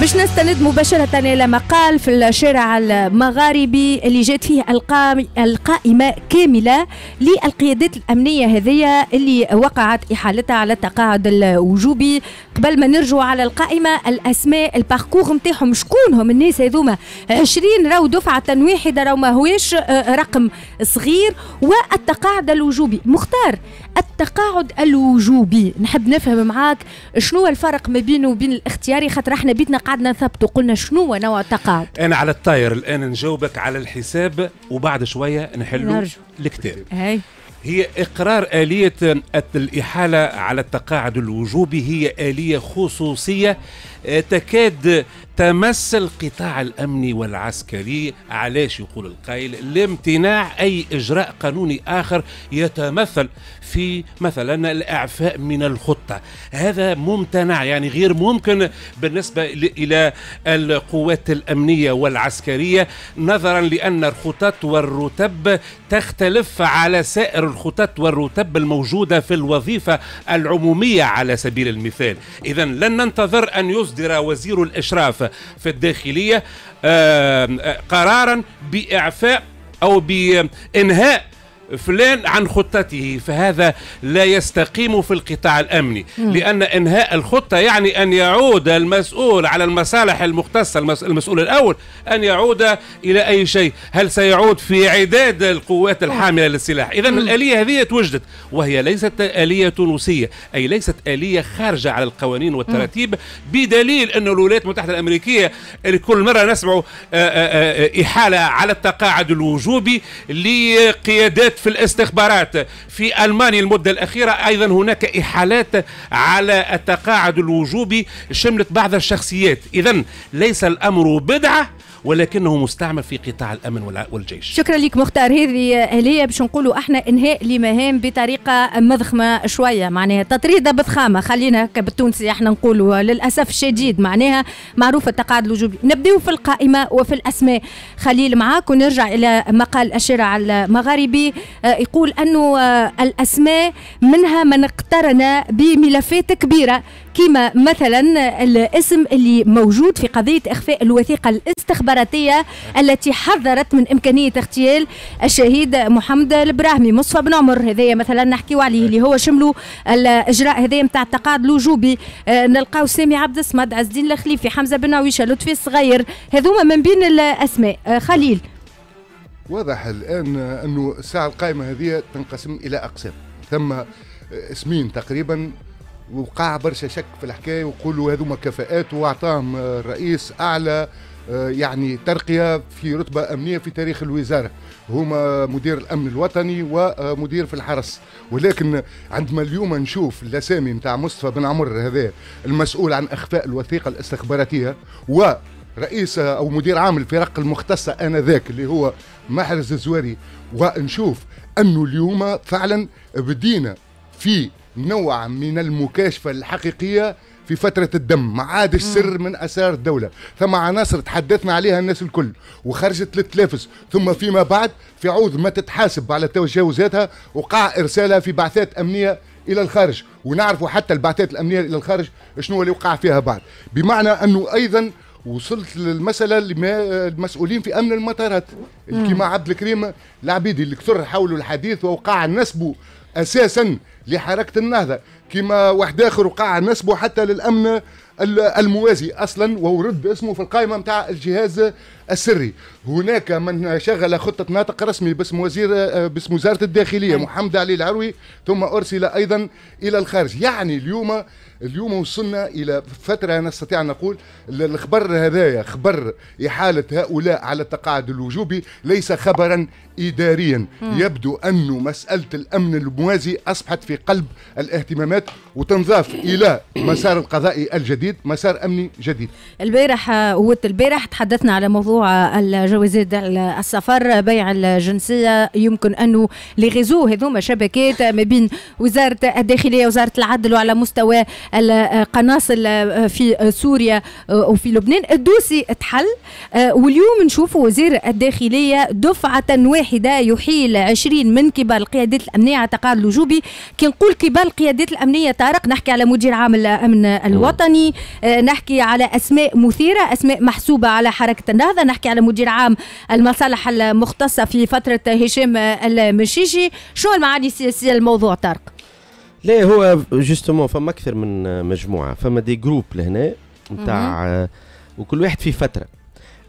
باش نستند مباشرة إلى مقال في الشارع المغاربي اللي جات فيه القائمة كاملة للقيادات الأمنية هذية اللي وقعت إحالتها على التقاعد الوجوبي قبل ما نرجع على القائمة الأسماء الباركور نتاعهم شكون هم الناس هذوما 20 راهو دفعة واحدة راهو ماهوش آه، رقم صغير والتقاعد الوجوبي مختار التقاعد الوجوبي نحب نفهم معاك شنو الفرق ما بينه وبين الاختياري خاطر احنا بيتنا قعدنا نثبتوا قلنا شنو هو نوع التقاعد انا على الطاير الان نجاوبك على الحساب وبعد شويه نحلوا الكتاب هي. هي إقرار آلية الإحالة على التقاعد الوجوبي هي آلية خصوصية آه، تكاد تمس القطاع الامني والعسكري علاش يقول القائل لامتناع اي اجراء قانوني اخر يتمثل في مثلا الاعفاء من الخطه هذا ممتنع يعني غير ممكن بالنسبه الى القوات الامنيه والعسكريه نظرا لان الخطط والرتب تختلف على سائر الخطط والرتب الموجوده في الوظيفه العموميه على سبيل المثال اذا لن ننتظر ان يصدر وزير الاشراف في الداخلية آه، قرارا بإعفاء أو بإنهاء فلان عن خطته فهذا لا يستقيم في القطاع الامني مم. لان انهاء الخطه يعني ان يعود المسؤول على المصالح المختصه المسؤول الاول ان يعود الى اي شيء هل سيعود في عداد القوات الحامله للسلاح اذا الاليه هذه توجدت وهي ليست اليه تونسيه اي ليست اليه خارجه على القوانين والتراتيب بدليل ان الولايات المتحده الامريكيه كل مره نسمع احاله على التقاعد الوجوبي لقيادات في الاستخبارات في ألمانيا المدة الأخيرة أيضا هناك إحالات على التقاعد الوجوبي شملت بعض الشخصيات إذا ليس الأمر بدعة ولكنه مستعمل في قطاع الامن والجيش شكرا لك مختار هذه آلية باش نقولوا احنا انهاء لمهام بطريقه مضخمه شويه معناها تطريده بضخامه خلينا بالتونسي احنا نقولوا للاسف الشديد معناها معروف التقاعد الوجوبي نبداو في القائمه وفي الاسماء خليل معاك ونرجع الى مقال الشارع المغاربي آه، يقول انه آه، الاسماء منها من اقترن بملفات كبيره كما مثلا الاسم اللي موجود في قضية إخفاء الوثيقة الاستخباراتية التي حذرت من إمكانية اغتيال الشهيد محمد البراهمي مصطفى بن عمر هذايا مثلا نحكيو عليه اللي هو شملوا الإجراء هذايا نتاع التقاعد الوجوبي آه، نلقاو سامي عبد الصمد عز الدين الخليفي حمزة بن عويشة لطفي الصغير هذوما من بين الأسماء آه، خليل واضح الآن أنه الساعة القائمة هذه تنقسم إلى أقسام ثم آه، اسمين تقريبا وقع برشا شك في الحكايه وقولوا هذوما كفاءات واعطاهم الرئيس آه، اعلى آه، يعني ترقيه في رتبه امنيه في تاريخ الوزاره هما مدير الامن الوطني ومدير آه، في الحرس ولكن عندما اليوم نشوف الاسامي نتاع مصطفى بن عمر هذا المسؤول عن اخفاء الوثيقه الاستخباراتيه ورئيس او مدير عام الفرق المختصه انذاك اللي هو محرز الزواري ونشوف انه اليوم فعلا بدينا في نوع من المكاشفة الحقيقية في فترة الدم ما عادش سر من أسرار الدولة ثم عناصر تحدثنا عليها الناس الكل وخرجت للتلافس ثم فيما بعد في عوض ما تتحاسب على تجاوزاتها وقع إرسالها في بعثات أمنية الى الخارج ونعرفوا حتى البعثات الامنيه الى الخارج شنو اللي وقع فيها بعد بمعنى انه ايضا وصلت للمساله المسؤولين في امن المطارات كيما عبد الكريم العبيدي اللي كثر حوله الحديث ووقع نسبه اساسا لحركه النهضه كما واحد اخر وقع نسبه حتى للامن الموازي اصلا ورد باسمه اسمه في القائمه نتاع الجهاز السري هناك من شغل خطه ناطق رسمي باسم وزير باسم وزاره الداخليه نعم. محمد علي العروي ثم ارسل ايضا الى الخارج يعني اليوم اليوم وصلنا الى فتره نستطيع ان نقول الخبر هذايا خبر احاله هؤلاء على التقاعد الوجوبي ليس خبرا اداريا يبدو أن مساله الامن الموازي اصبحت في قلب الاهتمامات وتنضاف الى مسار القضائي الجديد جديد مسار امني جديد البارح هو البارح تحدثنا على موضوع الجوازات السفر بيع الجنسيه يمكن انه لي هذوما شبكات ما بين وزاره الداخليه وزاره العدل وعلى مستوى القناصل في سوريا وفي لبنان الدوسي تحل واليوم نشوف وزير الداخليه دفعه واحده يحيل 20 من كبار القيادات الامنيه اعتقال لجوبي كي نقول كبار القيادات الامنيه طارق نحكي على مدير عام الامن الوطني آه، نحكي على أسماء مثيرة أسماء محسوبة على حركة النهضة نحكي على مدير عام المصالح المختصة في فترة هشام آه، المشيشي شو المعاني السياسية الموضوع طارق؟ لا هو جوستومون فما أكثر من مجموعة فما دي جروب لهنا نتاع آه، وكل واحد في فترة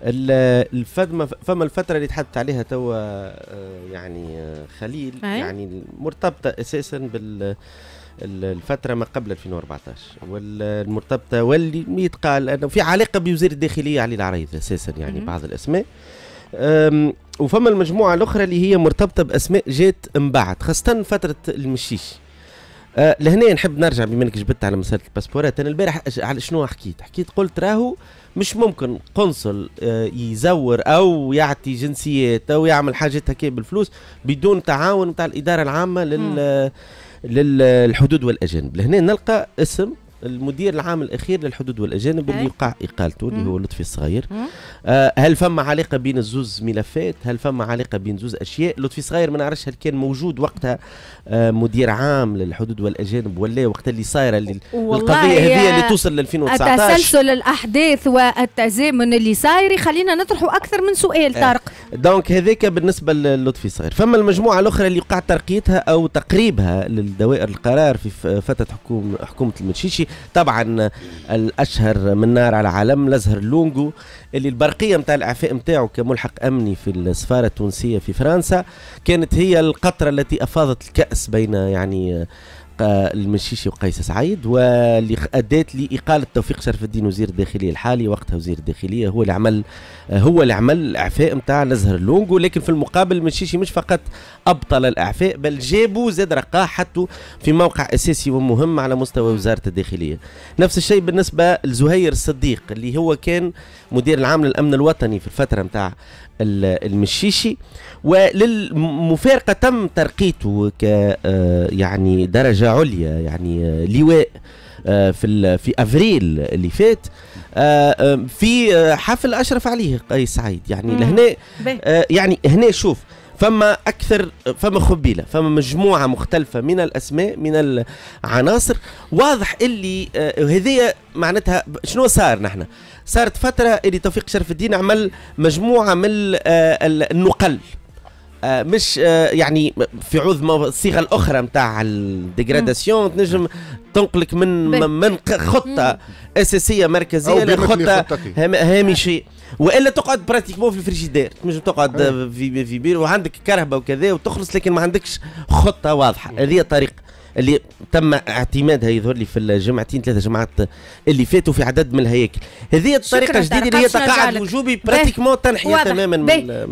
الفدمة فما الفترة اللي تحدثت عليها توا يعني خليل يعني مرتبطة أساسا بال الفتره ما قبل 2014 والمرتبطه واللي يتقال انه في علاقه بوزير الداخليه علي العريض اساسا يعني بعض الاسماء وفما المجموعه الاخرى اللي هي مرتبطه باسماء جات من بعد خاصه فتره المشيش أه، لهنا نحب نرجع بما انك جبت على مساله الباسبورات انا البارح على شنو حكيت حكيت قلت راهو مش ممكن قنصل أه، يزور او يعطي جنسيات او يعمل حاجات هكا بالفلوس بدون تعاون نتاع الاداره العامه لل للحدود والاجانب لهنا نلقى اسم المدير العام الاخير للحدود والاجانب اللي وقع اقالته اللي هو لطفي الصغير آه هل فما علاقه بين الزوز ملفات هل فما علاقه بين زوز اشياء لطفي الصغير ما نعرفش هل كان موجود وقتها آه مدير عام للحدود والاجانب ولا وقت اللي صايره القضيه هذه اللي توصل ل 2019 تسلسل الاحداث والتزامن اللي صاير خلينا نطرحوا اكثر من سؤال آه. طارق دونك هذاك بالنسبه للطفي صغير فما المجموعه الاخرى اللي وقع ترقيتها او تقريبها للدوائر القرار في فتره حكومه حكومه المنشيشي طبعا الاشهر من نار على العالم الازهر اللونجو اللي البرقيه نتاع الاعفاء نتاعو كملحق امني في السفاره التونسيه في فرنسا كانت هي القطره التي افاضت الكاس بين يعني المشيشي آه، وقيس سعيد واللي ادت لاقاله توفيق شرف الدين وزير الداخليه الحالي وقتها وزير الداخليه هو اللي عمل آه، هو اللي عمل الاعفاء نتاع الازهر اللونجو لكن في المقابل المشيشي مش فقط ابطل الاعفاء بل جابوا زاد رقاه حتى في موقع اساسي ومهم على مستوى وزاره الداخليه نفس الشيء بالنسبه لزهير الصديق اللي هو كان مدير العام للامن الوطني في الفتره نتاع المشيشي وللمفارقه تم ترقيته ك آه، يعني درجه عليا يعني آه، لواء آه، في في افريل اللي فات في حفل اشرف عليه قيس سعيد يعني لهنا يعني هنا شوف فما اكثر فما خبيله فما مجموعه مختلفه من الاسماء من العناصر واضح اللي آه، هذية معناتها شنو صار نحن صارت فتره اللي توفيق شرف الدين عمل مجموعه من آه، النقل آه، مش آه، يعني في عوض الصيغه الاخرى نتاع الديغراداسيون تنجم تنقلك من من خطه اساسيه مركزيه لخطه هامشيه والا تقعد براتيكمون في الفريجيدير تنجم تقعد إيه. في في بير وعندك كرهبه وكذا وتخلص لكن ما عندكش خطه واضحه هذه الطريقه اللي تم اعتمادها يظهر لي في الجمعتين ثلاثه جمعات اللي فاتوا في عدد من الهياكل هذه الطريقه الجديده اللي هي تقاعد وجوبي براتيكمون تنحيه تماما من إيه.